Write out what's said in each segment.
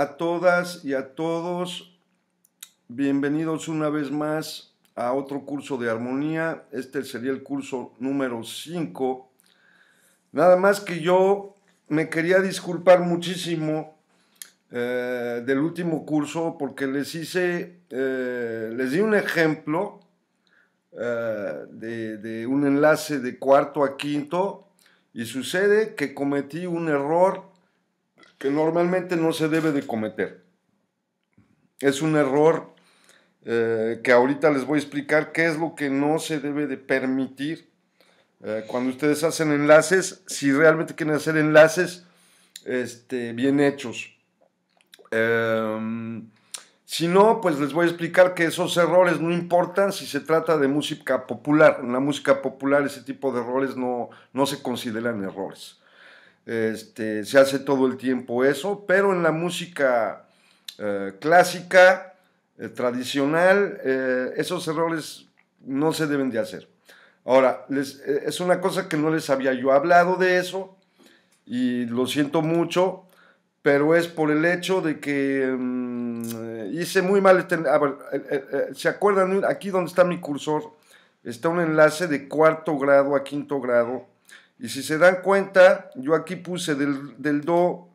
a todas y a todos. Bienvenidos una vez más a otro curso de armonía. Este sería el curso número 5. Nada más que yo me quería disculpar muchísimo eh, del último curso porque les hice, eh, les di un ejemplo eh, de, de un enlace de cuarto a quinto y sucede que cometí un error que normalmente no se debe de cometer. Es un error eh, que ahorita les voy a explicar qué es lo que no se debe de permitir eh, cuando ustedes hacen enlaces, si realmente quieren hacer enlaces este, bien hechos. Em, si no, pues les voy a explicar que esos errores no importan si se trata de música popular. En la música popular ese tipo de errores no, no se consideran errores. Este, se hace todo el tiempo eso, pero en la música eh, clásica, eh, tradicional, eh, esos errores no se deben de hacer. Ahora, es una cosa que no les había yo hablado de eso y lo siento mucho, pero es por el hecho de que mm, hice muy mal. Este, ¿se acuerdan? Aquí donde está mi cursor está un enlace de cuarto grado a quinto grado y si se dan cuenta, yo aquí puse del, do,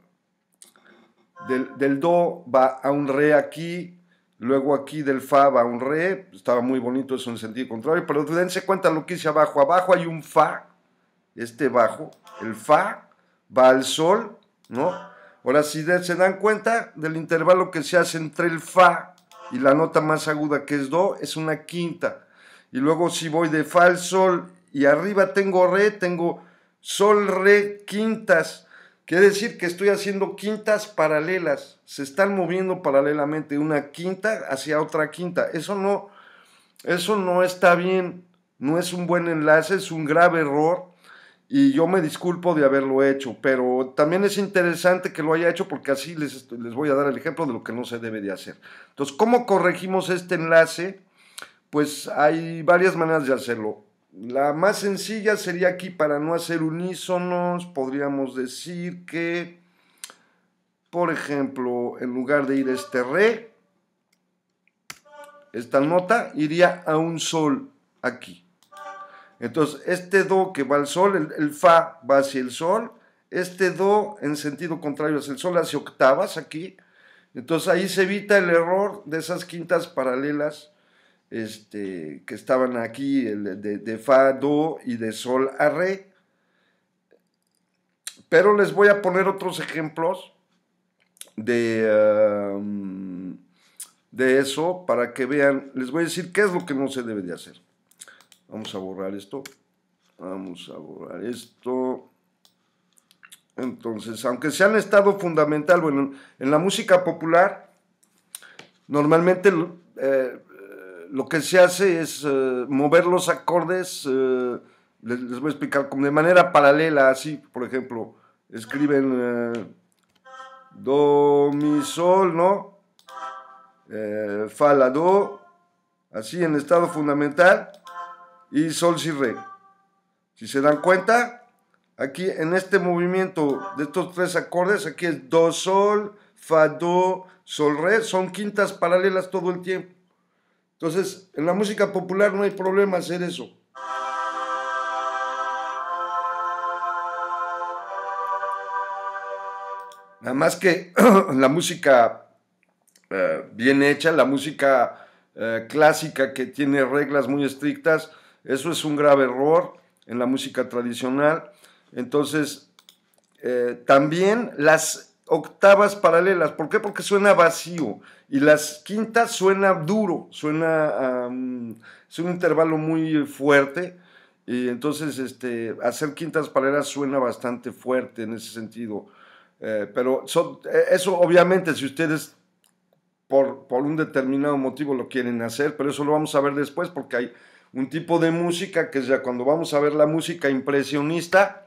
del, do va a un re aquí, luego aquí del fa va a un re, estaba muy bonito eso en sentido contrario, pero dense cuenta lo que hice abajo, abajo hay un fa, este bajo, el fa va al sol, ¿no? Ahora si se dan cuenta del intervalo que se hace entre el fa y la nota más aguda que es do, es una quinta. Y luego si voy de fa al sol y arriba tengo re, tengo sol, re, quintas. Quiere decir que estoy haciendo quintas paralelas. Se están moviendo paralelamente una quinta hacia otra quinta. Eso no, eso no está bien. No es un buen enlace, es un grave error. Y yo me disculpo de haberlo hecho, pero también es interesante que lo haya hecho porque así les, les voy a dar el ejemplo de lo que no se debe de hacer. Entonces, ¿cómo corregimos este enlace? Pues hay varias maneras de hacerlo la más sencilla sería aquí, para no hacer unísonos, podríamos decir que, por ejemplo, en lugar de ir a este re, esta nota iría a un sol aquí. Entonces, este do que va al sol, el, fa va hacia el sol, este do en sentido contrario hacia el sol, hace octavas aquí. Entonces ahí se evita el error de esas quintas paralelas este, que estaban aquí, de, Fa, Do y de Sol a Re. Pero les voy a poner otros ejemplos de, um, de eso para que vean. Les voy a decir qué es lo que no se debe de hacer. Vamos a borrar esto. Vamos a borrar esto. Entonces, aunque se han estado fundamental, bueno, en la música popular, normalmente eh, lo que se hace es eh, mover los acordes, eh, les, voy a explicar, como de manera paralela, así, por ejemplo, escriben eh, Do, Mi, Sol, ¿no? fa, La, Do, así en estado fundamental, y Sol, Si, Re. Si se dan cuenta, aquí en este movimiento de estos tres acordes, aquí es Do, Sol, Fa, Do, Sol, Re, son quintas paralelas todo el tiempo. Entonces, en la música popular no hay problema hacer eso. Nada más que la música eh, bien hecha, la música eh, clásica que tiene reglas muy estrictas, eso es un grave error en la música tradicional. Entonces, eh, también las octavas paralelas. ¿Por qué? Porque suena vacío. Y las quintas suena duro, suena es un intervalo muy fuerte. Y entonces este, hacer quintas paralelas suena bastante fuerte en ese sentido. Eh, pero eh, eso obviamente si ustedes por, por un determinado motivo lo quieren hacer, pero eso lo vamos a ver después porque hay un tipo de música que es ya cuando vamos a ver la música impresionista,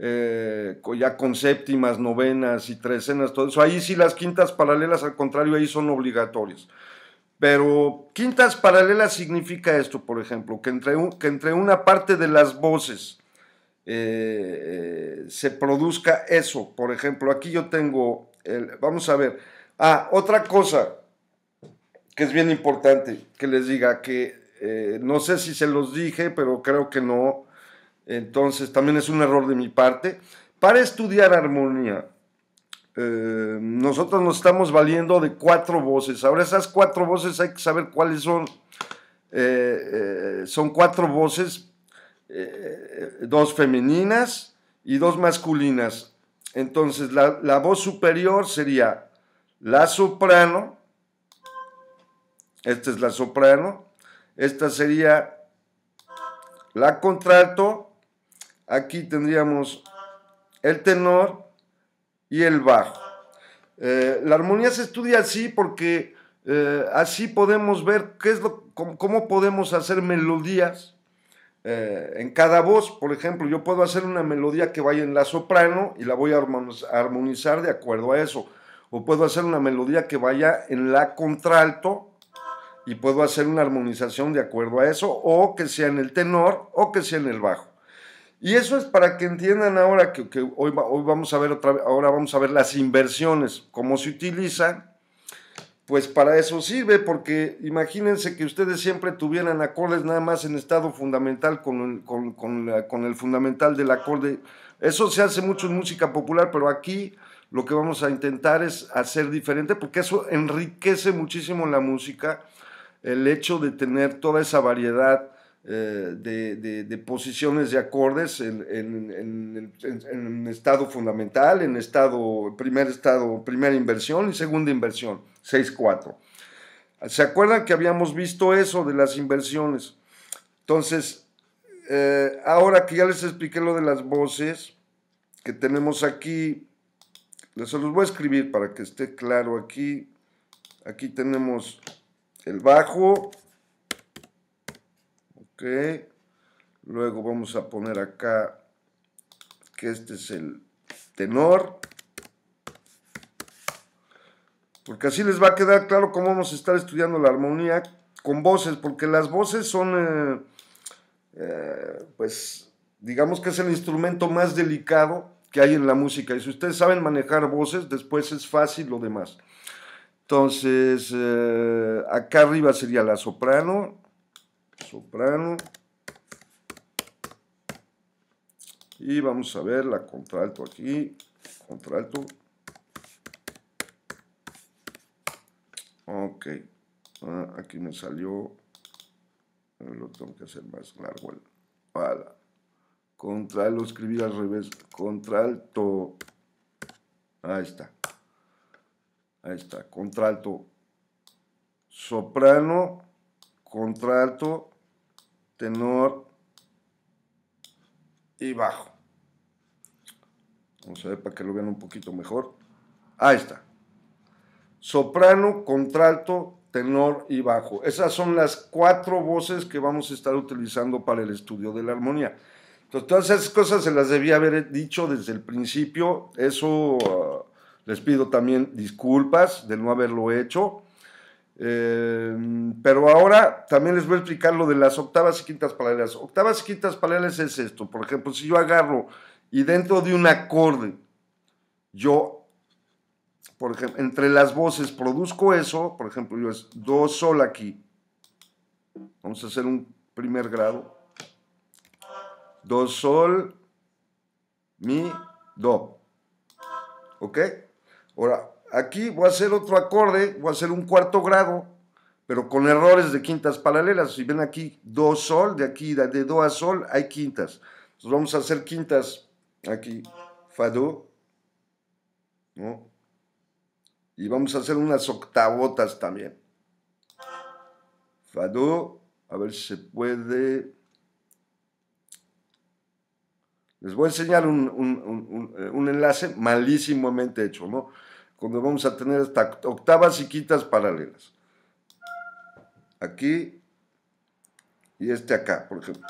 eh, ya con séptimas, novenas y trecenas, todo eso. Ahí sí las quintas paralelas, al contrario, ahí son obligatorias. Pero quintas paralelas significa esto, por ejemplo, que entre, entre una parte de las voces eh, eh, se produzca eso. Por ejemplo, aquí yo tengo, vamos a ver, ah, otra cosa que es bien importante que les diga, que no sé si se los dije, pero creo que no, entonces, también es un error de mi parte. Para estudiar armonía, eh, nosotros nos estamos valiendo de cuatro voces. Ahora, esas cuatro voces hay que saber cuáles son. Eh, eh, son cuatro voces, dos femeninas y dos masculinas. Entonces, la, la voz superior sería la soprano, esta es la soprano, esta sería la contralto Aquí tendríamos el tenor y el bajo. Eh, la armonía se estudia así porque eh, así podemos ver qué es lo, cómo, podemos hacer melodías eh, en cada voz. Por ejemplo, yo puedo hacer una melodía que vaya en la soprano y la voy a armonizar de acuerdo a eso. O puedo hacer una melodía que vaya en la contralto y puedo hacer una armonización de acuerdo a eso. O que sea en el tenor o que sea en el bajo. Y eso es para que entiendan ahora que, hoy, hoy, vamos a ver otra, ahora vamos a ver las inversiones, cómo se utiliza Pues para eso sirve, porque imagínense que ustedes siempre tuvieran acordes nada más en estado fundamental con, con el fundamental del acorde. Eso se hace mucho en música popular, pero aquí lo que vamos a intentar es hacer diferente, porque eso enriquece muchísimo la música, el hecho de tener toda esa variedad eh, de, de, posiciones de acordes en, en, en, estado fundamental, en estado, primer estado, primera inversión y segunda inversión, 6-4. ¿Se acuerdan que habíamos visto eso de las inversiones? Entonces, eh, ahora que ya les expliqué lo de las voces que tenemos aquí, se los voy a escribir para que esté claro aquí. Aquí tenemos el bajo, Ok. Luego vamos a poner acá que este es el tenor. Porque así les va a quedar claro cómo vamos a estar estudiando la armonía con voces, porque las voces son, eh, eh, pues, digamos que es el instrumento más delicado que hay en la música. Y si ustedes saben manejar voces, después es fácil lo demás. Entonces, eh, acá arriba sería la soprano, soprano. Y vamos a ver la contralto aquí, contralto. Ok, ah, aquí me salió, lo tengo que hacer más largo. contralto, Contra lo escribí al revés, contralto. Ahí está. Ahí está, contralto soprano contralto, tenor y bajo. Vamos a ver para que lo vean un poquito mejor. Ahí está. Soprano, contralto, tenor y bajo. Esas son las cuatro voces que vamos a estar utilizando para el estudio de la armonía. Entonces, todas esas cosas se las debía haber dicho desde el principio. Eso ah, les pido también disculpas de no haberlo hecho. Em, pero ahora también les voy a explicar lo de las octavas y quintas paralelas. Octavas y quintas paralelas es esto. Por ejemplo, si yo agarro y dentro de un acorde, yo, por ejemplo, entre las voces produzco eso, por ejemplo, yo es do sol aquí. Vamos a hacer un primer grado. Do sol, mi, do. ¿Ok? Ahora, aquí voy a hacer otro acorde, voy a hacer un cuarto grado, pero con errores de quintas paralelas. Si ven aquí, do, sol, de aquí, de do a sol, hay quintas. Entonces vamos a hacer quintas aquí, fa, do, ¿no? Y vamos a hacer unas octavotas también. Fa, do, a ver si se puede... Les voy a enseñar un, un, un eh, enlace malísimamente hecho, ¿no? cuando vamos a tener hasta octavas y quintas paralelas. Aquí y este acá, por ejemplo.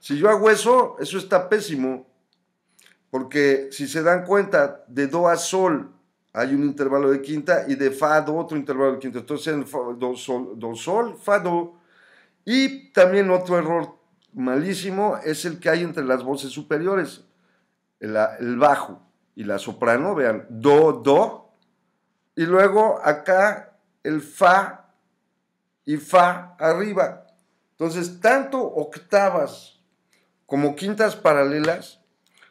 Si yo hago eso, eso está pésimo, porque si se dan cuenta, de do a sol hay un intervalo de quinta y de fa do otro intervalo de quinta. Entonces, en do, sol, do sol, fa, do. Y también otro error malísimo es el que hay entre las voces superiores, el bajo y la soprano, vean, do, do, y luego acá el fa y fa arriba. Entonces, tanto octavas como quintas paralelas,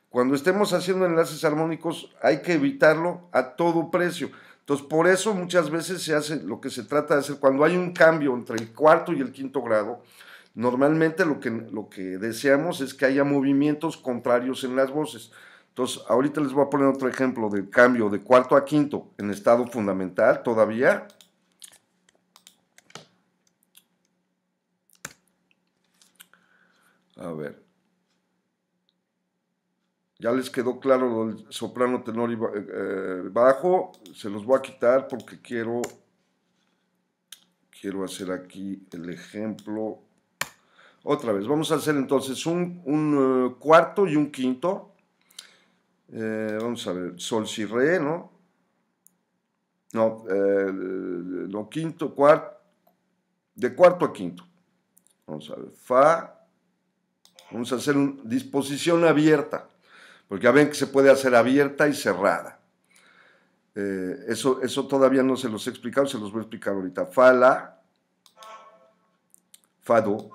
cuando estemos haciendo enlaces armónicos, hay que evitarlo a todo precio. Entonces, por eso muchas veces se hace lo que se trata de hacer cuando hay un cambio entre el cuarto y el quinto grado. Normalmente lo que, lo que deseamos es que haya movimientos contrarios en las voces. Entonces, ahorita les voy a poner otro ejemplo del cambio de cuarto a quinto en estado fundamental todavía. A ver. Ya les quedó claro el soprano, tenor y eh, eh, bajo. Se los voy a quitar porque quiero, quiero hacer aquí el ejemplo. Otra vez, vamos a hacer entonces un eh, cuarto y un quinto. Eh, vamos a ver, Sol Si Re, ¿no? No, eh, lo quinto, cuarto, de cuarto a quinto. Vamos a ver, Fa. Vamos a hacer disposición abierta, porque ya ven que se puede hacer abierta y cerrada. Eh, eso, eso todavía no se los he explicado, se los voy a explicar ahorita. Fa, La, do,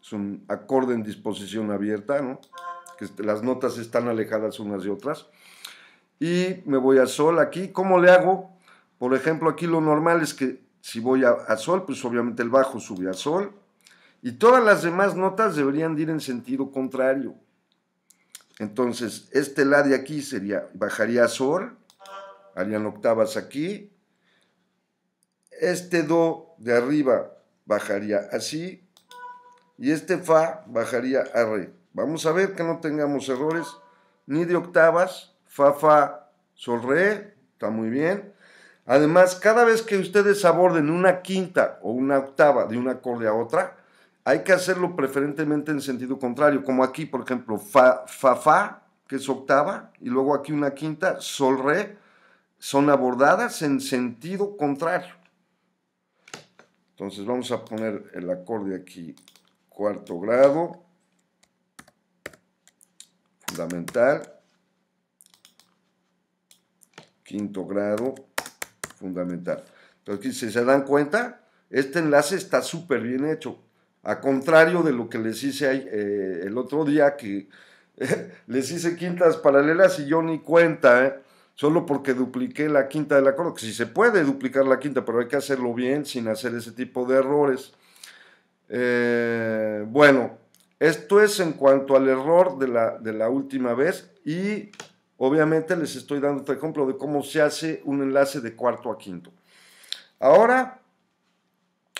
es un acorde en disposición abierta, ¿no? las notas están alejadas unas de otras. Y me voy a sol aquí. ¿Cómo le hago? Por ejemplo, aquí lo normal es que si voy a, sol, pues obviamente el bajo sube a sol. Y todas las demás notas deberían ir en sentido contrario. Entonces, este la de aquí sería, bajaría a sol, harían octavas aquí. Este do de arriba bajaría así. Y este fa bajaría a re. Vamos a ver que no tengamos errores ni de octavas. Fa, fa, sol, re, está muy bien. Además, cada vez que ustedes aborden una quinta o una octava de un acorde a otra, hay que hacerlo preferentemente en sentido contrario, como aquí, por ejemplo, fa, fa, fa, que es octava, y luego aquí una quinta, sol, re, son abordadas en sentido contrario. Entonces vamos a poner el acorde aquí, cuarto grado, fundamental, quinto grado fundamental. Entonces, si se dan cuenta, este enlace está súper bien hecho. A contrario de lo que les hice eh, el otro día, que les hice quintas paralelas y yo ni cuenta, ¿eh? solo porque dupliqué la quinta del acorde, que si se puede duplicar la quinta, pero hay que hacerlo bien sin hacer ese tipo de errores. Eh, bueno, esto es en cuanto al error de la, última vez y obviamente les estoy dando otro ejemplo de cómo se hace un enlace de cuarto a quinto. Ahora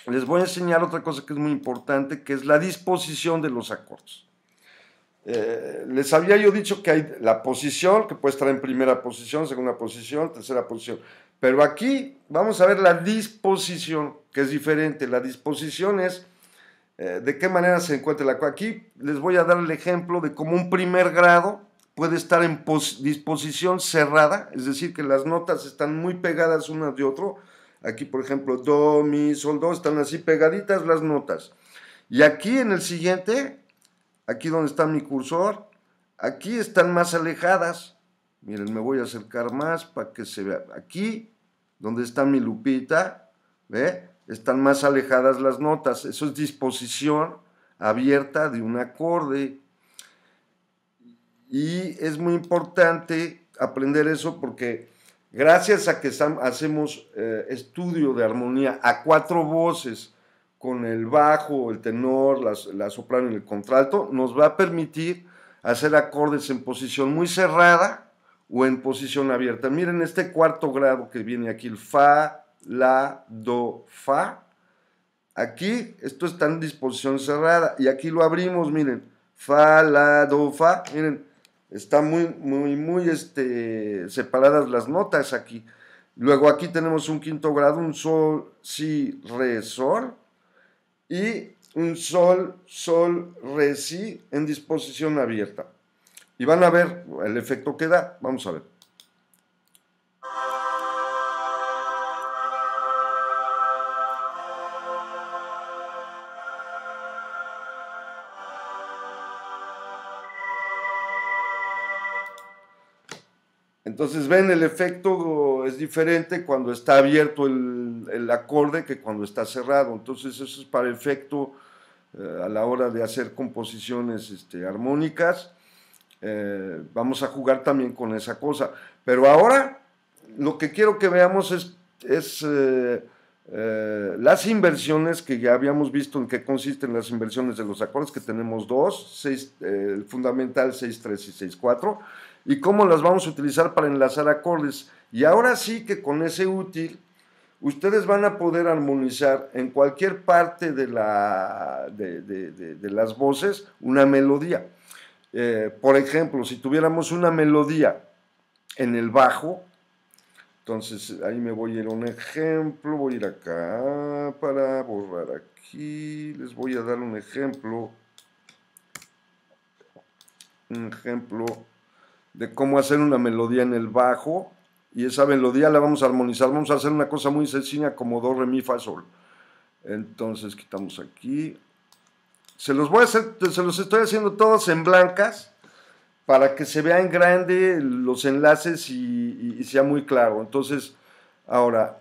les voy a enseñar otra cosa que es muy importante, que es la disposición de los acordes. Eh, les había yo dicho que hay la posición, que puede estar en primera posición, segunda posición, tercera posición. Pero aquí vamos a ver la disposición, que es diferente. La disposición es eh, de qué manera se encuentra la cosa. Aquí les voy a dar el ejemplo de cómo un primer grado puede estar en disposición cerrada, es decir, que las notas están muy pegadas unas de otro. Aquí, por ejemplo, do, mi, sol, do, están así pegaditas las notas. Y aquí en el siguiente, aquí donde está mi cursor, aquí están más alejadas. Miren, me voy a acercar más para que se vea. Aquí, donde está mi lupita, ¿ve? están más alejadas las notas. Eso es disposición abierta de un acorde. Y es muy importante aprender eso porque gracias a que hacemos eh, estudio de armonía a cuatro voces, con el bajo, el tenor, la, la soprano y el contralto, nos va a permitir hacer acordes en posición muy cerrada o en posición abierta. Miren este cuarto grado que viene aquí, el fa, la, do, fa. Aquí, esto está en disposición cerrada. Y aquí lo abrimos, miren. Fa, la, do, fa. Miren, están muy, muy, muy este, separadas las notas aquí. Luego aquí tenemos un quinto grado, un sol, si, re, sol. Y un sol, sol, re, si en disposición abierta. Y van a ver el efecto que da. Vamos a ver. Entonces, ven, el efecto es diferente cuando está abierto el, acorde que cuando está cerrado. Entonces, eso es para efecto eh, a la hora de hacer composiciones este, armónicas. Eh, vamos a jugar también con esa cosa. Pero ahora lo que quiero que veamos es, eh, las inversiones que ya habíamos visto en qué consisten las inversiones de los acordes, que tenemos dos, el fundamental 6-3 y 6-4 y cómo las vamos a utilizar para enlazar acordes. Y ahora sí que con ese útil, ustedes van a poder armonizar en cualquier parte de, la, de, las voces una melodía. Eh, por ejemplo, si tuviéramos una melodía en el bajo, entonces ahí me voy a ir a un ejemplo, voy a ir acá para borrar aquí, les voy a dar un ejemplo, un ejemplo de cómo hacer una melodía en el bajo y esa melodía la vamos a armonizar. Vamos a hacer una cosa muy sencilla como do, re, mi, fa, sol. Entonces quitamos aquí. Se los voy a hacer, se los estoy haciendo todos en blancas para que se vean grande los enlaces y sea muy claro. Entonces, ahora,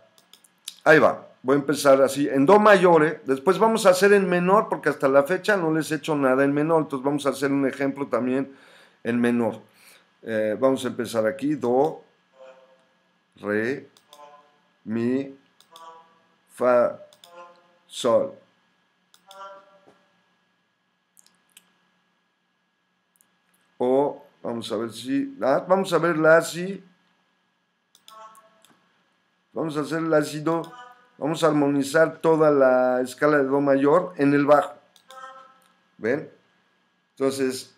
ahí va. Voy a empezar así en do mayor, ¿eh? después vamos a hacer en menor porque hasta la fecha no les he hecho nada en menor, entonces vamos a hacer un ejemplo también en menor. Eh, vamos a empezar aquí. Do, re, mi, fa, sol. O, vamos a ver si, vamos a ver la si. Vamos a hacer la si do. Vamos a armonizar toda la escala de do mayor en el bajo. ¿Ven? Entonces,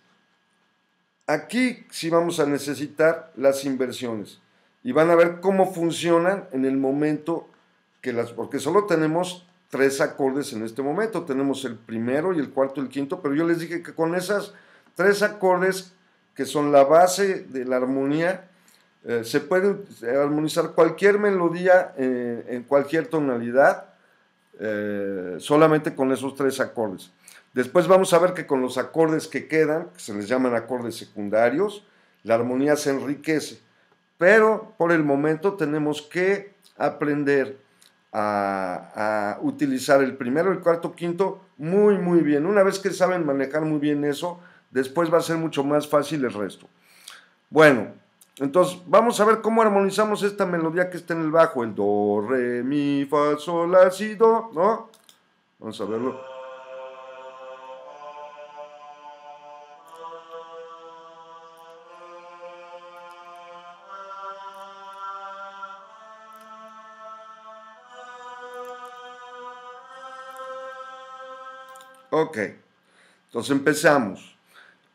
Aquí sí vamos a necesitar las inversiones y van a ver cómo funcionan en el momento que las, porque solo tenemos tres acordes en este momento, tenemos el primero y el cuarto y el quinto, pero yo les dije que con esas tres acordes que son la base de la armonía, eh, se puede armonizar cualquier melodía eh, en cualquier tonalidad eh, solamente con esos tres acordes. Después vamos a ver que con los acordes que quedan, que se les llaman acordes secundarios, la armonía se enriquece. Pero por el momento tenemos que aprender a, utilizar el primero, el cuarto, quinto muy, muy bien. Una vez que saben manejar muy bien eso, después va a ser mucho más fácil el resto. Bueno, entonces vamos a ver cómo armonizamos esta melodía que está en el bajo, el do, re, mi, fa, sol, la, si, do, ¿no? Vamos a verlo. Ok, entonces empezamos.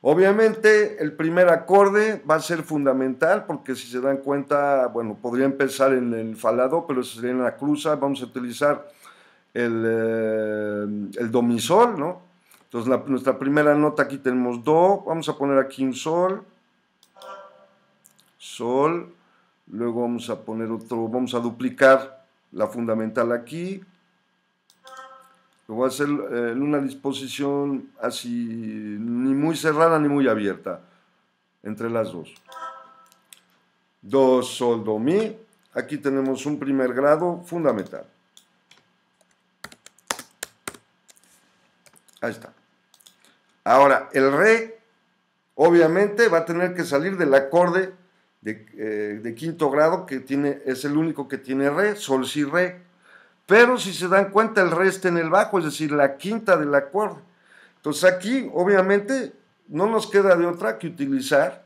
Obviamente el primer acorde va a ser fundamental porque si se dan cuenta, bueno, podría empezar en el falado, pero sería en la cruza, vamos a utilizar el, eh, do domisol, ¿no? Entonces nuestra primera nota aquí tenemos do, vamos a poner aquí un sol, sol, luego vamos a poner otro, vamos a duplicar la fundamental aquí, lo voy a hacer eh, en una disposición así, ni muy cerrada ni muy abierta, entre las dos. Do, sol, do, mi. Aquí tenemos un primer grado fundamental. Ahí está. Ahora, el re, obviamente, va a tener que salir del acorde de, eh, quinto grado, que tiene, es el único que tiene re, sol, si, re. Pero si se dan cuenta, el resto en el bajo, es decir, la quinta del acorde. Entonces aquí, obviamente, no nos queda de otra que utilizar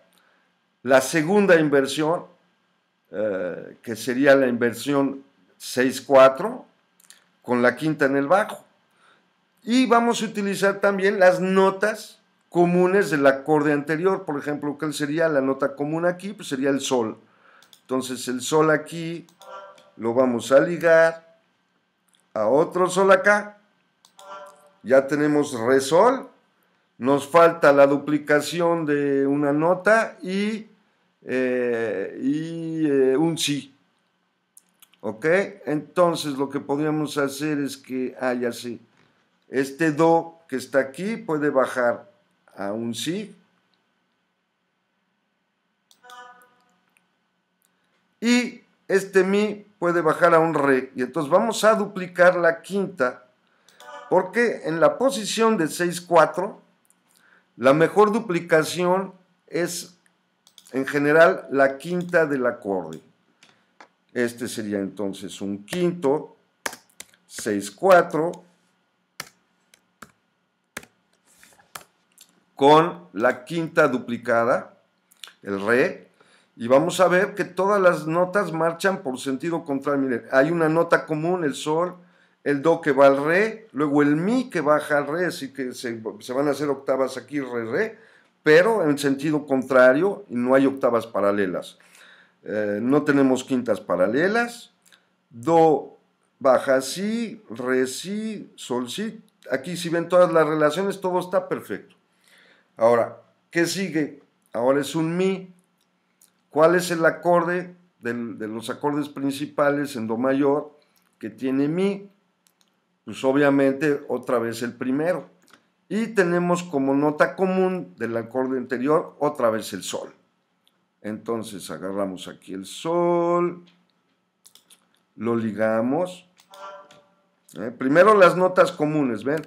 la segunda inversión, eh, que sería la inversión 6-4, con la quinta en el bajo. Y vamos a utilizar también las notas comunes del acorde anterior. Por ejemplo, ¿cuál sería la nota común aquí? Pues sería el sol. Entonces el sol aquí lo vamos a ligar a otro sol acá. Ya tenemos resol. Nos falta la duplicación de una nota y, eh, eh, un si ¿Ok? Entonces lo que podríamos hacer es que, haya ah, ya este do que está aquí puede bajar a un si. Y este mi puede bajar a un re y entonces vamos a duplicar la quinta porque en la posición de 6, 4 la mejor duplicación es en general la quinta del acorde. Este sería entonces un quinto, 6, 4 con la quinta duplicada, el re, y vamos a ver que todas las notas marchan por sentido contrario. Miren, hay una nota común, el sol, el do que va al re, luego el mi que baja al re, así que se, van a hacer octavas aquí, re, re, pero en sentido contrario y no hay octavas paralelas. Eh, no tenemos quintas paralelas. Do baja si, re si, sol si. Aquí si ven todas las relaciones, todo está perfecto. Ahora, ¿qué sigue? Ahora es un mi. ¿Cuál es el acorde de los acordes principales en Do mayor que tiene Mi? Pues obviamente otra vez el primero. Y tenemos como nota común del acorde anterior otra vez el Sol. Entonces agarramos aquí el Sol, lo ligamos. ¿eh? Primero las notas comunes, ¿ven?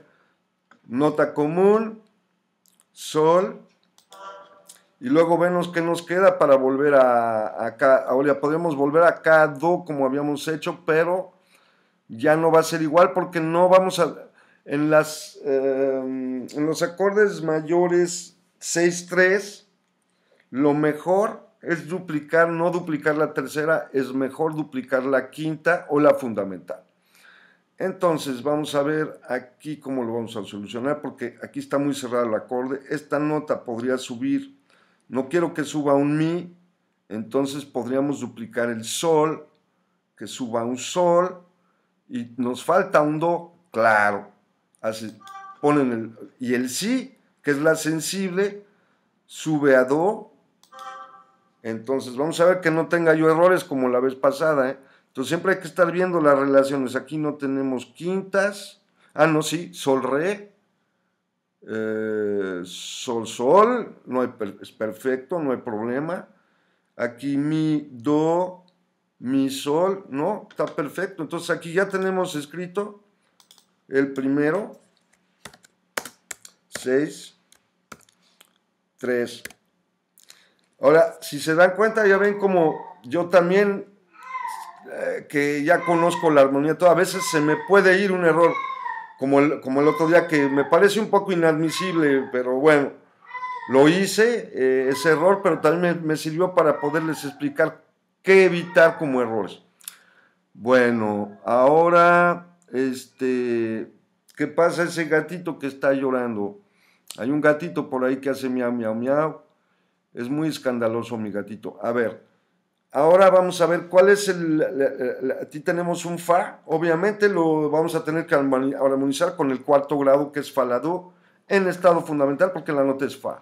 Nota común, Sol, y luego vemos qué nos queda para volver a, acá. Ahora podemos volver a acá. como habíamos hecho, pero ya no va a ser igual porque no vamos a... En, las, eh, en los acordes mayores 6-3, lo mejor es duplicar, no duplicar la tercera, es mejor duplicar la quinta o la fundamental. Entonces vamos a ver aquí cómo lo vamos a solucionar porque aquí está muy cerrado el acorde. Esta nota podría subir no quiero que suba un mi, entonces podríamos duplicar el sol, que suba un sol, y nos falta un do, claro. Así, ponen el, y el si, que es la sensible, sube a do. Entonces, vamos a ver que no tenga yo errores como la vez pasada. ¿eh? Entonces, siempre hay que estar viendo las relaciones. Aquí no tenemos quintas. Ah, no, sí, sol, re. Eh, sol, sol, no hay es perfecto, no hay problema. Aquí mi, do, mi, sol, ¿no? Está perfecto. Entonces aquí ya tenemos escrito el primero, 6, 3. Ahora, si se dan cuenta, ya ven como yo también, eh, que ya conozco la armonía, a veces se me puede ir un error como el, otro día, que me parece un poco inadmisible, pero bueno, lo hice, eh, ese error, pero también me, me sirvió para poderles explicar qué evitar como errores. Bueno, ahora, este, ¿qué pasa ese gatito que está llorando? Hay un gatito por ahí que hace miau, miau, miau. Es muy escandaloso mi gatito. A ver, Ahora vamos a ver cuál es el... aquí tenemos un Fa, obviamente lo vamos a tener que armonizar con el cuarto grado que es Fa la en estado fundamental porque la nota es Fa.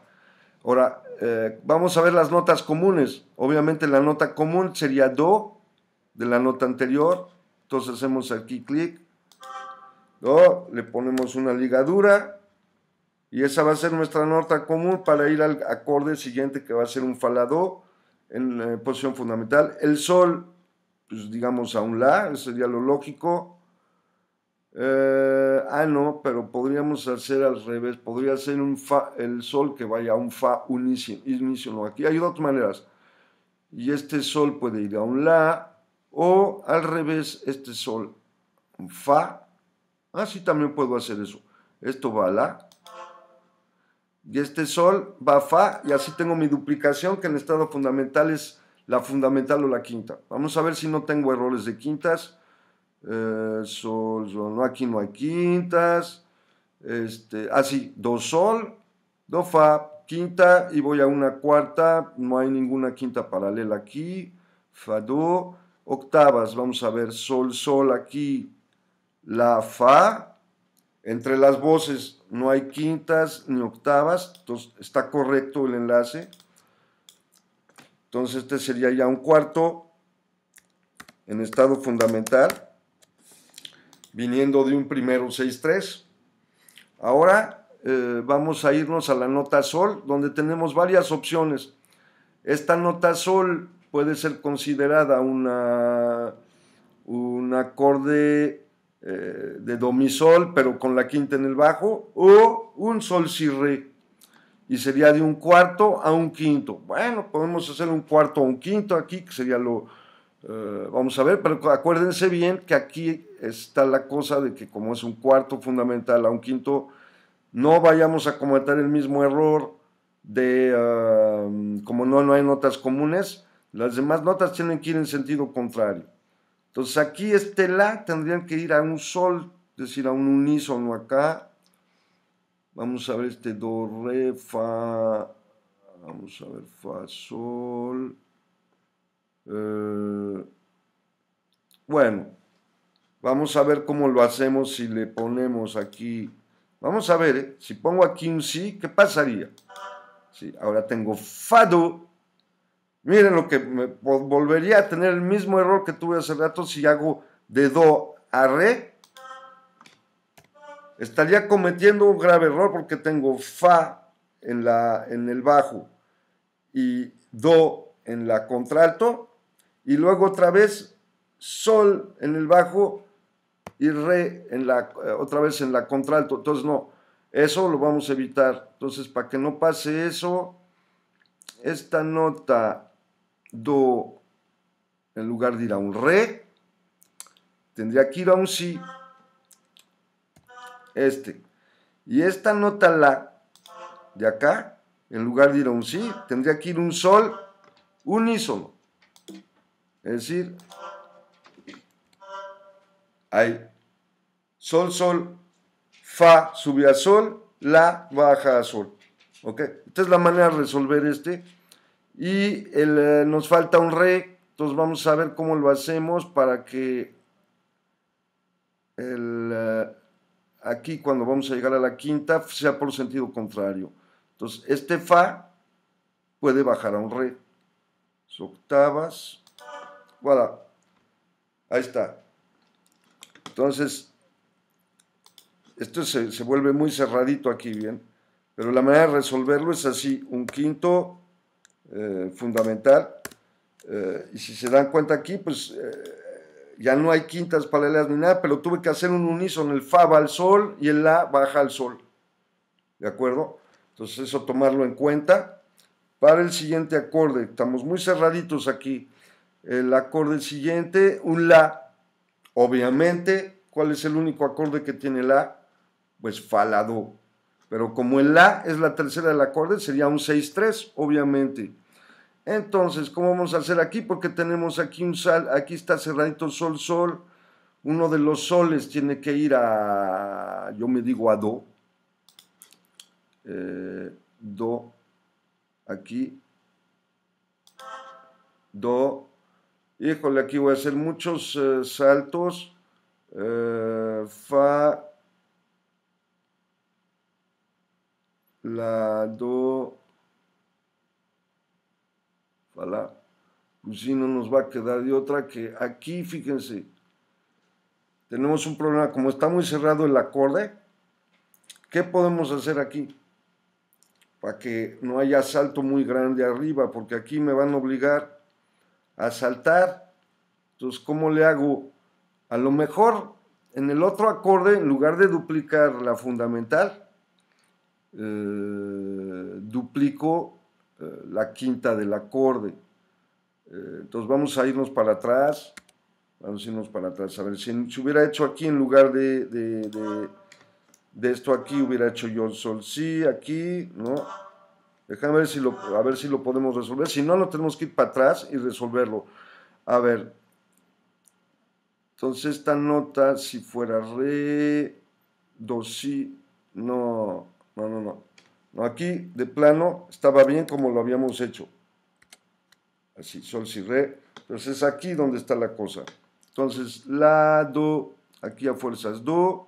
Ahora, eh, vamos a ver las notas comunes. Obviamente la nota común sería Do de la nota anterior. Entonces hacemos aquí clic. Do, le ponemos una ligadura. Y esa va a ser nuestra nota común para ir al acorde siguiente que va a ser un Fa la en eh, posición fundamental. El Sol, pues digamos a un La, sería lo lógico. Eh, ah, no, pero podríamos hacer al revés, podría ser un fa, el sol que vaya a un fa unísimo, Aquí hay dos maneras. Y este sol puede ir a un la, o al revés, este sol, un fa. Ah, también puedo hacer eso. Esto va a la, y este sol va fa y así tengo mi duplicación que en estado fundamental es la fundamental o la quinta. Vamos a ver si no tengo errores de quintas. Eh, sol, sol, no, aquí no hay quintas. Este, así, ah, do sol, do fa, quinta y voy a una cuarta. No hay ninguna quinta paralela aquí. Fa, do, octavas. Vamos a ver, sol, sol aquí, la, fa entre las voces no hay quintas ni octavas, entonces está correcto el enlace. Entonces este sería ya un cuarto en estado fundamental, viniendo de un primero 6-3. Ahora eh, vamos a irnos a la nota sol, donde tenemos varias opciones. Esta nota sol puede ser considerada una, un acorde eh, de do sol, pero con la quinta en el bajo, o un sol si re. Y sería de un cuarto a un quinto. Bueno, podemos hacer un cuarto a un quinto aquí, que sería lo... Eh, vamos a ver, pero acuérdense bien que aquí está la cosa de que como es un cuarto fundamental a un quinto, no vayamos a cometer el mismo error de, ah, como no, no hay notas comunes, las demás notas tienen que ir en sentido contrario. Entonces aquí este la tendrían que ir a un sol, es decir, a un unísono acá. Vamos a ver este do, re, fa, vamos a ver, fa, sol. Eh, bueno, vamos a ver cómo lo hacemos si le ponemos aquí. Vamos a ver, ¿eh? si pongo aquí un si, ¿qué pasaría? Sí, ahora tengo fa, do, Miren lo que me, pues, volvería a tener el mismo error que tuve hace rato si hago de do a re. Estaría cometiendo un grave error porque tengo fa en, la, en el bajo y do en la contralto y luego otra vez sol en el bajo y re en la otra vez en la contralto. Entonces no, eso lo vamos a evitar. Entonces para que no pase eso, esta nota do, en lugar de ir a un re, tendría que ir a un si, este. Y esta nota la de acá, en lugar de ir a un si, tendría que ir un sol unísono. Es decir, ahí sol, sol, fa sube a sol, la baja a sol. ¿Ok? Esta es la manera de resolver este. Y eh, nos falta un re, entonces vamos a ver cómo lo hacemos para que el, eh, aquí cuando vamos a llegar a la quinta sea por sentido contrario. Entonces este fa puede bajar a un re. Sus octavas. Voilà. Ahí está. Entonces, esto se, se vuelve muy cerradito aquí, ¿bien? Pero la manera de resolverlo es así, un quinto eh, fundamental. Eh, y si se dan cuenta aquí, pues eh, ya no hay quintas paralelas ni nada, pero tuve que hacer un unísono, el fa va al sol y el la baja al sol. ¿De acuerdo? Entonces eso tomarlo en cuenta. Para el siguiente acorde, estamos muy cerraditos aquí. El acorde siguiente, un la. Obviamente, ¿cuál es el único acorde que tiene la? Pues falado do. Pero como el la es la tercera del acorde, sería un 6-3, obviamente. Entonces, ¿cómo vamos a hacer aquí? Porque tenemos aquí un sal, aquí está cerradito sol, sol. Uno de los soles tiene que ir a, yo me digo a do. Eh, do, aquí. Do. Híjole, aquí voy a hacer muchos eh, saltos. Eh, fa. La do Ojalá. si no nos va a quedar de otra que aquí, fíjense, tenemos un problema. Como está muy cerrado el acorde, ¿qué podemos hacer aquí? Para que no haya salto muy grande arriba, porque aquí me van a obligar a saltar. Entonces, ¿cómo le hago? A lo mejor en el otro acorde, en lugar de duplicar la fundamental, eh, duplico eh, la quinta del acorde. Eh, entonces vamos a irnos para atrás, vamos a irnos para atrás. A ver, si, se hubiera hecho aquí en lugar de, de, esto aquí, hubiera hecho yo sol sí, aquí, ¿no? Déjame ver si lo, a ver si lo podemos resolver. Si no, lo tenemos que ir para atrás y resolverlo. A ver. Entonces esta nota, si fuera re, do, si, no, no, no, no. Aquí, de plano, estaba bien como lo habíamos hecho. Así, sol, si, re. Entonces pues es aquí donde está la cosa. Entonces, la, do, aquí a fuerzas, do.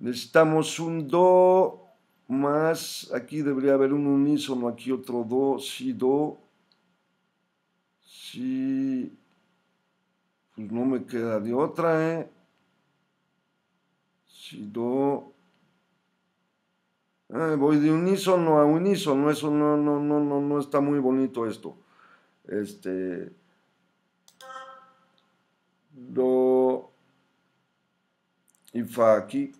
Necesitamos un do más, aquí debería haber un unísono, aquí otro do, si, do. Si, pues no me queda de otra, ¿eh? Si, do. Eh, voy de unísono a unísono, eso no, no, no, no, no está muy bonito esto. Este. Do. Y fa aquí.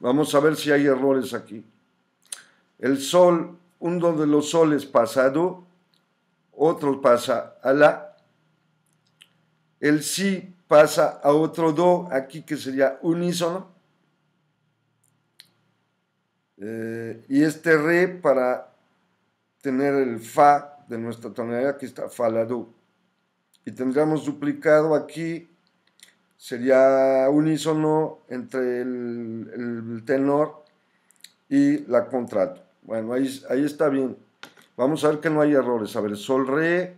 Vamos a ver si hay errores aquí. El sol, uno de los soles pasado, otro pasa a la. El si pasa a otro do, aquí que sería unísono eh, y este re para tener el fa de nuestra tonalidad, aquí está fa la do. Y tendríamos duplicado aquí, sería unísono entre el, tenor y la contrato. Bueno, ahí, ahí está bien. Vamos a ver que no hay errores. A ver, sol, re,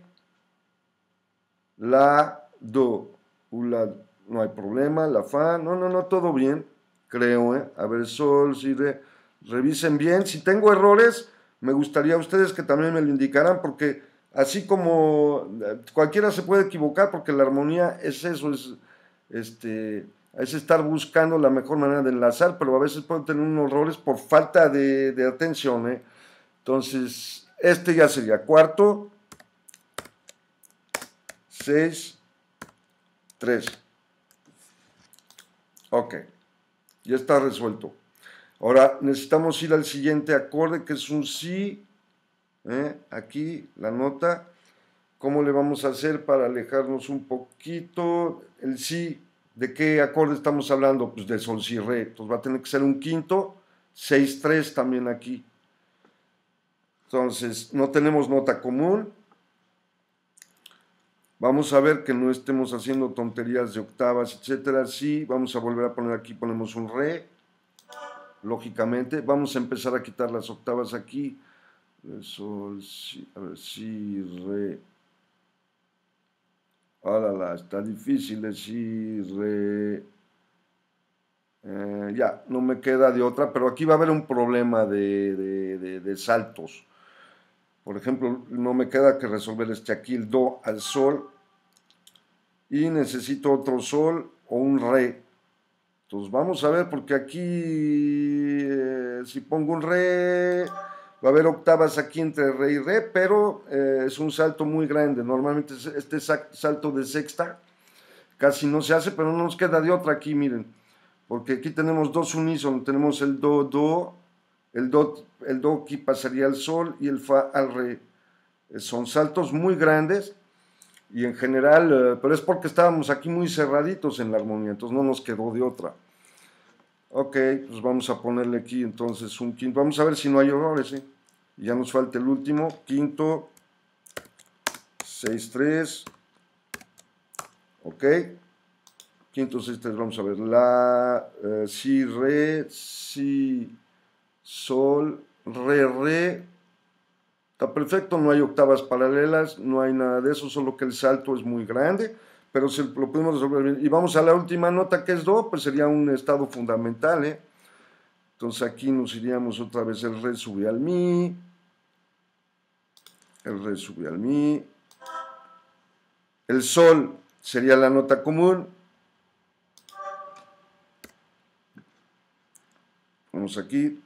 la, do. no hay problema, la fa, no, no, no, todo bien, creo, ¿eh? A ver, sol, si, re revisen bien. Si tengo errores, me gustaría a ustedes que también me lo indicaran porque así como eh, cualquiera se puede equivocar porque la armonía es eso, es, este, es estar buscando la mejor manera de enlazar, pero a veces pueden tener unos errores por falta de, atención. ¿eh? Entonces, este ya sería cuarto, seis, tres. Ok, ya está resuelto. Ahora necesitamos ir al siguiente acorde que es un si. ¿eh? Aquí la nota. ¿Cómo le vamos a hacer para alejarnos un poquito? El si, ¿de qué acorde estamos hablando? Pues de sol, si, re. Entonces va a tener que ser un quinto. seis tres también aquí. Entonces, no tenemos nota común. Vamos a ver que no estemos haciendo tonterías de octavas, etcétera. Sí, vamos a volver a poner aquí, ponemos un re lógicamente. Vamos a empezar a quitar las octavas aquí. Sol, si, a ver, si, re. la, está difícil, si, re. Eh, ya, no me queda de otra, pero aquí va a haber un problema de, de saltos. Por ejemplo, no me queda que resolver este aquí, el do al sol. Y necesito otro sol o un re entonces pues, vamos a ver, porque aquí eh, si pongo un re, va a haber octavas aquí entre re y re, pero eh, es un salto muy grande. Normalmente este salto de sexta casi no se hace, pero no nos queda de otra aquí, miren. Porque aquí tenemos dos unísonos, tenemos el do, do, el do, el do aquí pasaría al sol y el fa al re. Eh, son saltos muy grandes y en general, eh, pero es porque estábamos aquí muy cerraditos en la armonía, entonces no nos quedó de otra. Ok, pues vamos a ponerle aquí entonces un quinto. Vamos a ver si no hay errores. ¿eh? Ya nos falta el último. Quinto. seis tres Ok. Quinto, seis 3 Vamos a ver. La. Eh, si, re. Si. Sol. Re, re. Está perfecto, no hay octavas paralelas, no hay nada de eso, solo que el salto es muy grande, pero si lo podemos resolver bien. Y vamos a la última nota que es Do, pues sería un estado fundamental, ¿eh? Entonces aquí nos iríamos otra vez, el Re sube al Mi, el Re sube al Mi, el Sol sería la nota común, vamos aquí,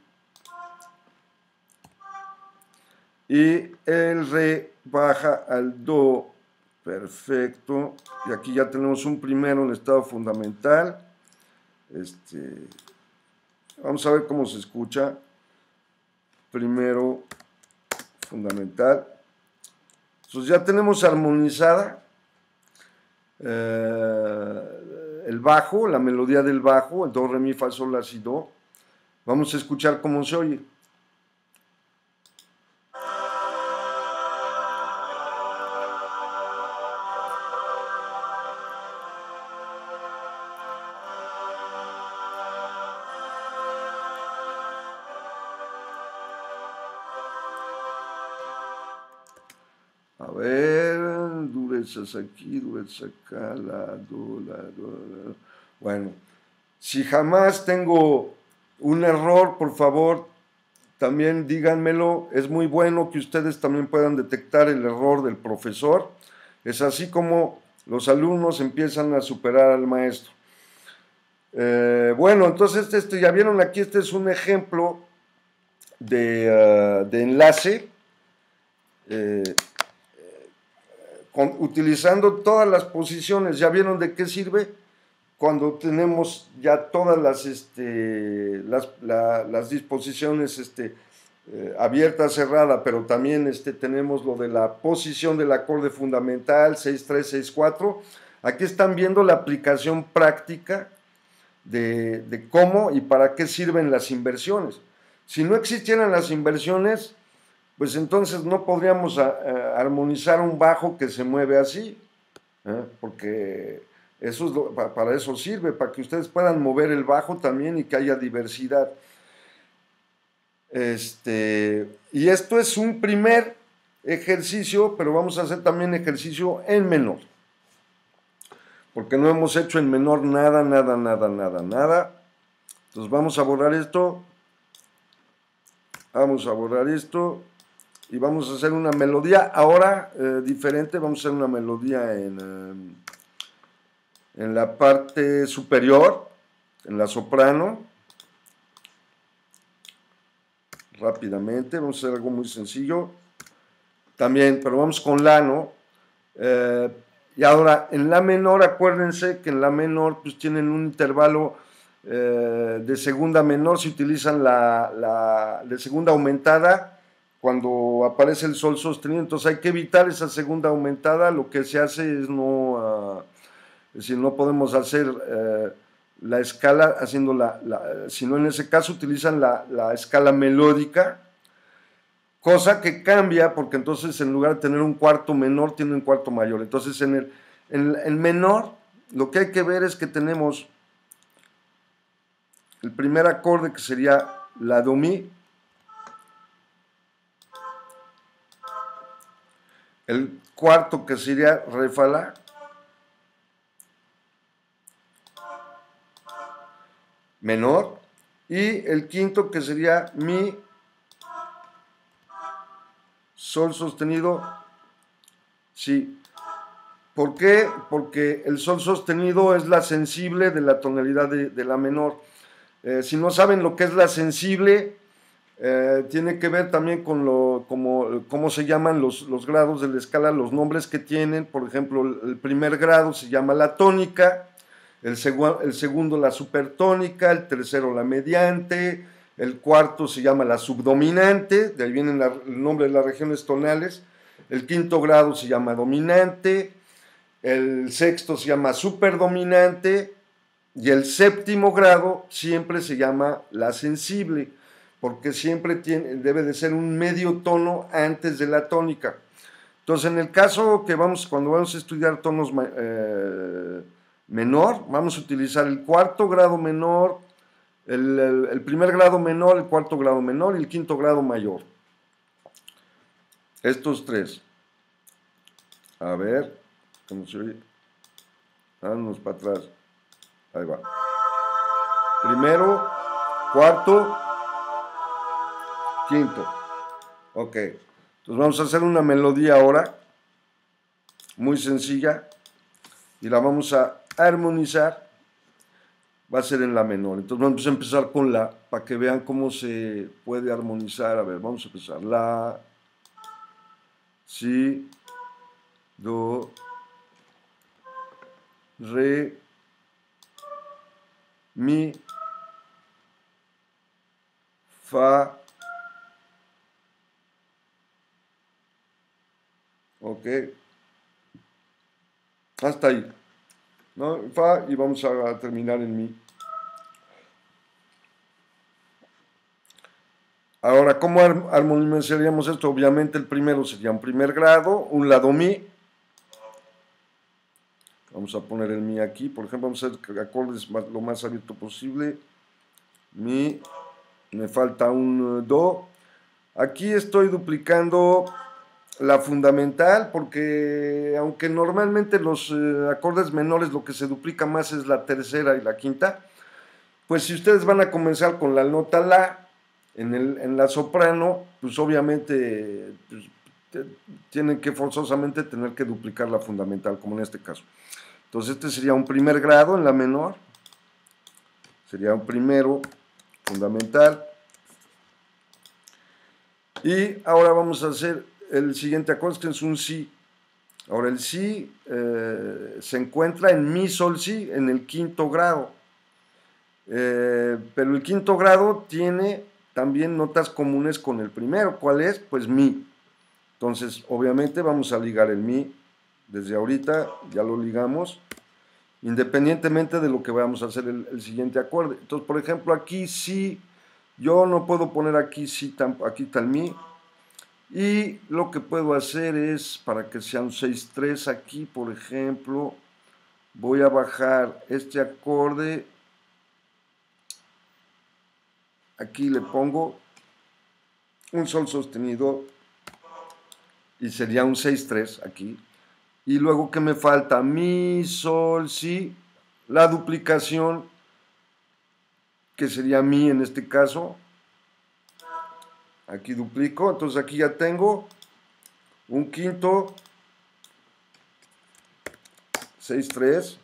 y el re baja al do. Perfecto. Y aquí ya tenemos un primero en estado fundamental. Este, vamos a ver cómo se escucha. Primero fundamental. Entonces ya tenemos armonizada eh, el bajo, la melodía del bajo, el do, re, mi, fa, sol, la, si, do. Vamos a escuchar cómo se oye. aquí, acá, la, do, Bueno, si jamás tengo un error, por favor, también díganmelo. Es muy bueno que ustedes también puedan detectar el error del profesor. Es así como los alumnos empiezan a superar al maestro. Eh, bueno, entonces este, ya vieron aquí, este es un ejemplo de, ah, enlace. Eh, utilizando todas las posiciones. ¿Ya vieron de qué sirve? Cuando tenemos ya todas las, este, las, las disposiciones este, eh, abierta, cerrada, pero también este, tenemos lo de la posición del acorde fundamental 6-3-6-4. Aquí están viendo la aplicación práctica de, de, cómo y para qué sirven las inversiones. Si no existieran las inversiones, pues entonces no podríamos ah, eh, armonizar un bajo que se mueve así, ¿eh? porque eso para eso sirve, para que ustedes puedan mover el bajo también y que haya diversidad. Este, y esto es un primer ejercicio, pero vamos a hacer también ejercicio en menor. Porque no hemos hecho en menor nada, nada, nada, nada, nada. Entonces vamos a borrar esto. Vamos a borrar esto y vamos a hacer una melodía ahora eh, diferente, vamos a hacer una melodía en, eh, en la parte superior, en la soprano. Rápidamente, vamos a hacer algo muy sencillo. También, pero vamos con la, ¿no? Eh, y ahora, en la menor, acuérdense que en la menor pues tienen un intervalo de segunda menor, si utilizan la, la de segunda aumentada cuando aparece el sol sostenido. Entonces hay que evitar esa segunda aumentada. Lo que se hace es no, ah, es decir, no podemos hacer eh, la escala haciendo la, si sino en ese caso utilizan la, escala melódica, cosa que cambia porque entonces en lugar de tener un cuarto menor, tiene un cuarto mayor. Entonces en el, en el menor lo que hay que ver es que tenemos el primer acorde que sería la do mi, El cuarto que sería refala Menor. Y el quinto que sería Mi. Sol sostenido. Sí. ¿Por qué? Porque el sol sostenido es la sensible de la tonalidad de, la menor. Eh, si no saben lo que es la sensible, eh, tiene que ver también con lo, cómo se llaman los, grados de la escala, los nombres que tienen. Por ejemplo, el primer grado se llama la tónica, el, el segundo la supertónica, el tercero la mediante, el cuarto se llama la subdominante, de ahí viene el nombre de las regiones tonales. El quinto grado se llama dominante, el sexto se llama superdominante y el séptimo grado siempre se llama la sensible porque siempre tiene, debe de ser un medio tono antes de la tónica. Entonces, en el caso que vamos, cuando vamos a estudiar tonos eh, menor, vamos a utilizar el cuarto grado menor, el, primer grado menor, el cuarto grado menor y el quinto grado mayor. Estos tres. A ver, ¿cómo se para atrás. Ahí va. Primero, cuarto, Quinto. Ok. Entonces vamos a hacer una melodía ahora, muy sencilla, y la vamos a armonizar. Va a ser en la menor. Entonces vamos a empezar con la, para que vean cómo se puede armonizar. A ver, vamos a empezar. La, si, do, re, mi, fa, Ok. Hasta ahí. ¿No? Fa, y vamos a terminar en mi. Ahora, ¿cómo armonizaríamos esto? Obviamente el primero sería un primer grado, un lado mi. Vamos a poner el mi aquí, por ejemplo, vamos a hacer acordes más, lo más abierto posible. Mi, me falta un eh, do. Aquí estoy duplicando la fundamental, porque aunque normalmente los eh, acordes menores lo que se duplica más es la tercera y la quinta, pues si ustedes van a comenzar con la nota La en, el, la soprano, pues obviamente pues, tienen que forzosamente tener que duplicar la fundamental, como en este caso. Entonces este sería un primer grado en la menor, sería un primero fundamental. Y ahora vamos a hacer el siguiente acorde es un si. Ahora el si eh, se encuentra en mi sol si en el quinto grado. Eh, pero el quinto grado tiene también notas comunes con el primero. ¿Cuál es? Pues mi. Entonces, obviamente vamos a ligar el mi desde ahorita, ya lo ligamos, independientemente de lo que vayamos a hacer el, siguiente acorde. Entonces, por ejemplo, aquí SI, yo no puedo poner aquí SI, aquí tal mi, y lo que puedo hacer es, para que sea un 6-3 aquí, por ejemplo, voy a bajar este acorde. Aquí le pongo un sol sostenido y sería un 6-3 aquí. Y luego que me falta mi, sol, si, la duplicación, que sería mi en este caso, Aquí duplico, entonces aquí ya tengo un quinto, 6, 3,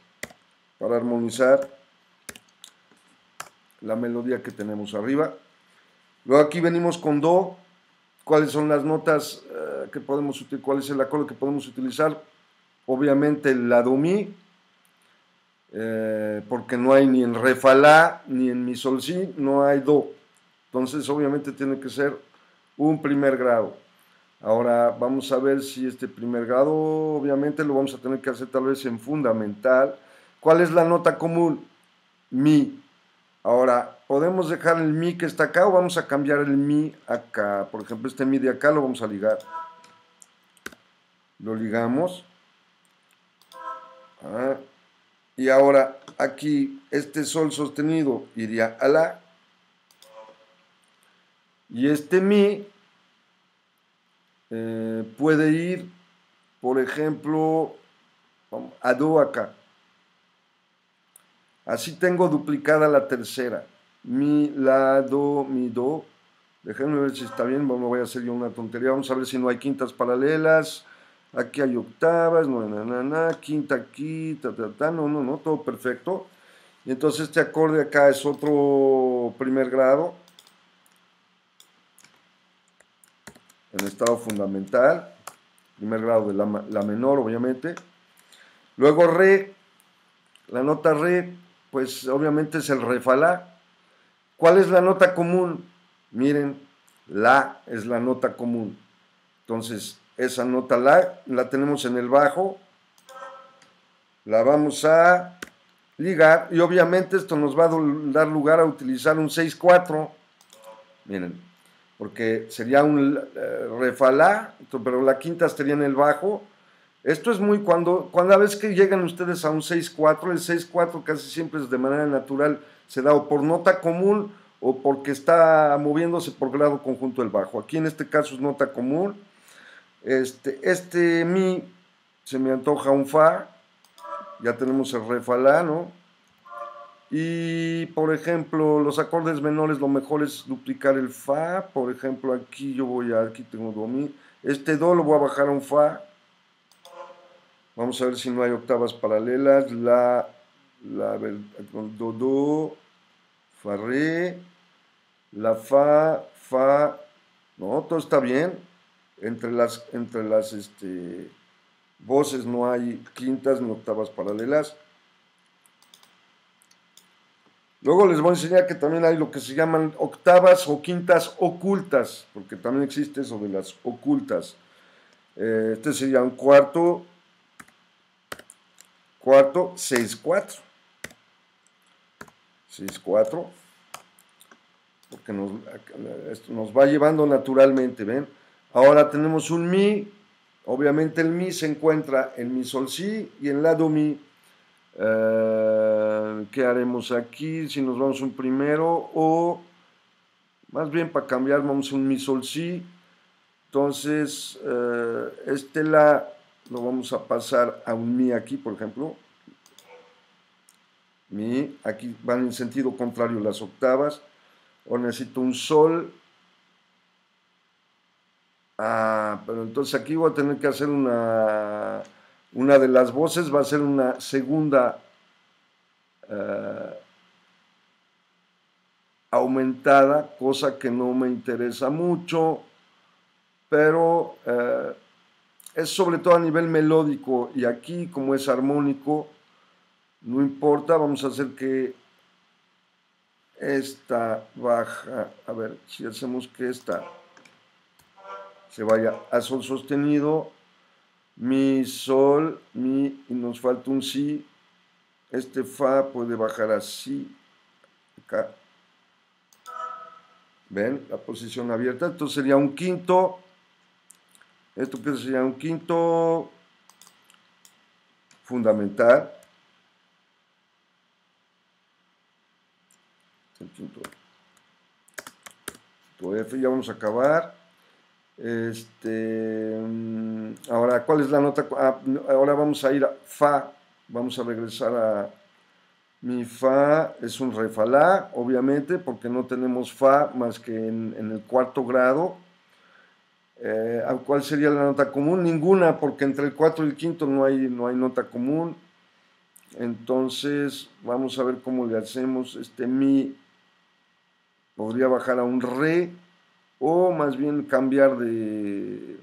para armonizar la melodía que tenemos arriba. Luego aquí venimos con Do, cuáles son las notas eh, que podemos utilizar, cuál es el acorde que podemos utilizar. Obviamente la Do Mi, eh, porque no hay ni en Re Fa La, ni en Mi Sol Si, no hay Do. Entonces obviamente tiene que ser un primer grado. Ahora vamos a ver si este primer grado, obviamente lo vamos a tener que hacer tal vez en fundamental. ¿Cuál es la nota común? Mi. Ahora, podemos dejar el mi que está acá o vamos a cambiar el mi acá. Por ejemplo, este mi de acá lo vamos a ligar. Lo ligamos. Ah. Y ahora aquí este sol sostenido iría a la y este mi eh, puede ir, por ejemplo, a do acá. Así tengo duplicada la tercera. Mi, la, do, mi, do. Déjenme ver si está bien, no voy a hacer yo una tontería. Vamos a ver si no hay quintas paralelas. Aquí hay octavas, no, no, no, no, quinta aquí, ta, ta, ta, no, no, no, todo perfecto. Y entonces este acorde acá es otro primer grado en estado fundamental, primer grado de la, menor, obviamente. Luego re, la nota re, pues obviamente es el la, ¿Cuál es la nota común? Miren, la es la nota común. Entonces, esa nota la la tenemos en el bajo. La vamos a ligar y obviamente esto nos va a dar lugar a utilizar un 6-4. Miren, porque sería un eh, refalá, pero la quinta estaría en el bajo. Esto es muy cuando, cuando a veces que llegan ustedes a un 6-4, el 6-4 casi siempre es de manera natural, se da o por nota común o porque está moviéndose por grado conjunto del bajo. Aquí en este caso es nota común. Este, este mi se me antoja un fa, ya tenemos el refalá, ¿no? Y por ejemplo, los acordes menores, lo mejor es duplicar el Fa. Por ejemplo, aquí yo voy a, aquí tengo Do, Mi. Este Do lo voy a bajar a un Fa. Vamos a ver si no hay octavas paralelas. La, la, Do, Do, Fa, Re, la Fa, Fa. No, todo está bien. Entre las, entre las este, voces no hay quintas ni octavas paralelas. Luego les voy a enseñar que también hay lo que se llaman octavas o quintas ocultas, porque también existe eso de las ocultas. Eh, este sería un cuarto, cuarto, seis, cuatro. Seis, cuatro. Porque nos, esto nos va llevando naturalmente, ¿ven? Ahora tenemos un mi. Obviamente el mi se encuentra en mi sol si y en la do mi eh, ¿Qué haremos aquí? Si nos vamos un primero o más bien para cambiar vamos un mi sol si. Entonces eh, este la lo vamos a pasar a un mi aquí, por ejemplo. Mi, aquí van en sentido contrario las octavas. O necesito un sol. Ah, pero entonces aquí voy a tener que hacer una una de las voces va a ser una segunda eh, aumentada, cosa que no me interesa mucho, pero eh, es sobre todo a nivel melódico y aquí como es armónico, no importa, vamos a hacer que esta baja, a ver si hacemos que esta se vaya a sol sostenido, mi, Sol, Mi, y nos falta un Si. Este Fa puede bajar a Si. Acá. ¿Ven? La posición abierta. Entonces sería un quinto. Esto que sería un quinto fundamental. El quinto. F, ya vamos a acabar. Este, mm, ahora, ¿cuál es la nota? Ah, ahora vamos a ir a Fa. Vamos a regresar a mi Fa. Es un re falá, obviamente, porque no tenemos Fa más que en, el cuarto grado. Eh, ¿Cuál sería la nota común? Ninguna, porque entre el cuarto y el quinto no hay, no hay nota común. Entonces, vamos a ver cómo le hacemos. Este Mi podría bajar a un Re o más bien cambiar de,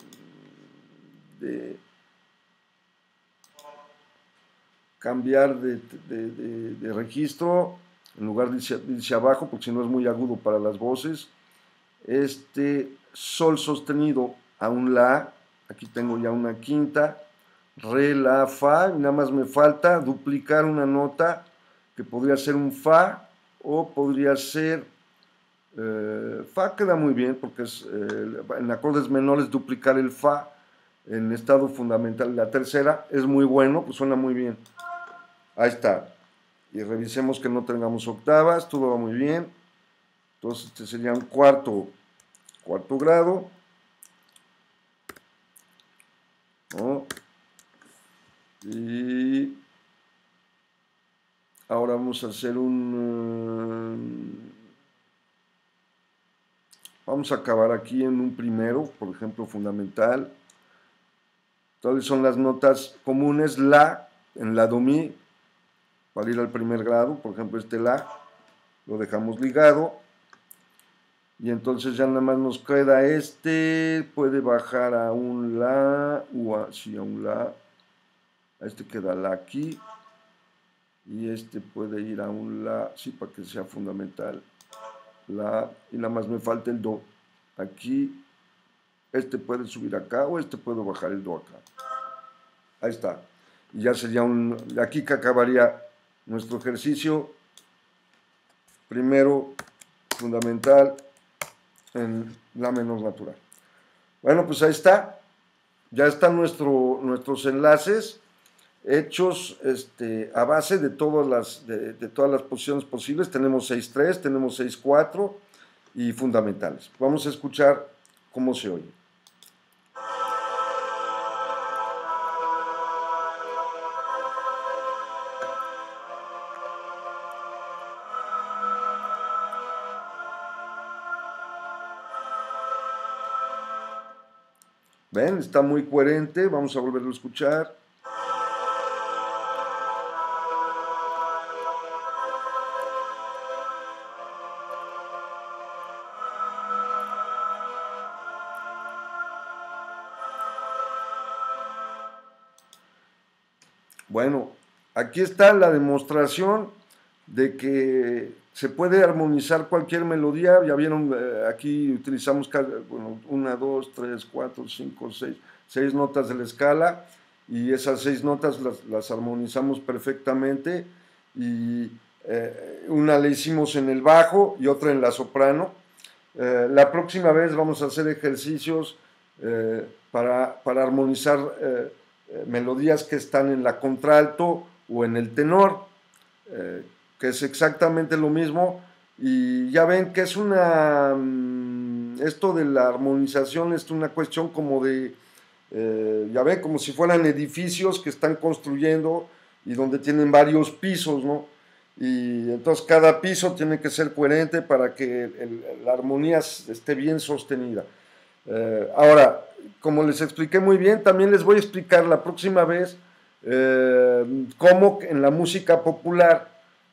cambiar de, registro en lugar de irse, irse abajo porque si no es muy agudo para las voces este sol sostenido a un la aquí tengo ya una quinta re la fa y nada más me falta duplicar una nota que podría ser un fa o podría ser eh, fa queda muy bien porque eh, en acordes menores duplicar el fa en estado fundamental. La tercera es muy bueno, pues suena muy bien. Ahí está. Y revisemos que no tengamos octavas, todo va muy bien. Entonces este sería un cuarto, cuarto grado. Y ahora vamos a hacer un... Vamos a acabar aquí en un primero, por ejemplo, fundamental. Entonces son las notas comunes, la, en la mi, para ir al primer grado, por ejemplo, este la, lo dejamos ligado. Y entonces ya nada más nos queda este, puede bajar a un la, o a, a un la, a este queda la aquí, y este puede ir a un la, sí, para que sea fundamental la y nada más me falta el do. Aquí, este puede subir acá o este puedo bajar el do acá. Ahí está. Y ya sería un, aquí que acabaría nuestro ejercicio. Primero, fundamental en la menor natural. Bueno, pues ahí está. Ya están nuestros enlaces hechos este, a base de todas, las, de, todas las posiciones posibles. Tenemos 6-3, tenemos 6-4 y fundamentales. Vamos a escuchar cómo se oye. ¿Ven? Está muy coherente. Vamos a volverlo a escuchar. Aquí está la demostración de que se puede armonizar cualquier melodía. Ya vieron, eh, aquí utilizamos una, dos, tres, cuatro, cinco, seis, seis notas de la escala y esas seis notas las, armonizamos perfectamente y eh, una la hicimos en el bajo y otra en la soprano. Eh, la próxima vez vamos a hacer ejercicios para, para, armonizar melodías que están en la contralto o en el tenor, eh, que es exactamente lo mismo. Y ya ven que es una... Mm, esto de la armonización es una cuestión como de... Eh, ya ven, como si fueran edificios que están construyendo y donde tienen varios pisos, ¿no? Y entonces cada piso tiene que ser coherente para que la armonía esté bien sostenida. Eh, ahora, como les expliqué muy bien, también les voy a explicar la próxima vez eh, como cómo en la música popular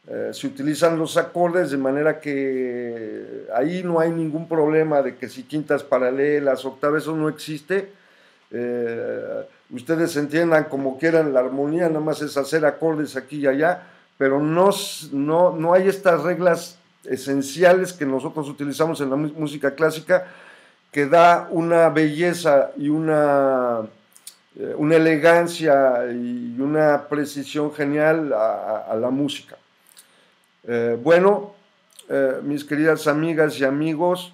eh, se utilizan los acordes de manera que ahí no hay ningún problema de que si quintas paralelas, octavas, eso no existe. Eh, ustedes entiendan como quieran la armonía, nada más es hacer acordes aquí y allá, pero no, no, no hay estas reglas esenciales que nosotros utilizamos en la música clásica que da una belleza y una eh, una elegancia y una precisión genial a, la música. Eh, bueno, eh, mis queridas amigas y amigos,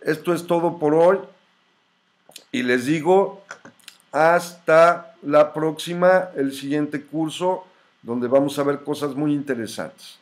esto es todo por hoy y les digo hasta la próxima, el siguiente curso, donde vamos a ver cosas muy interesantes.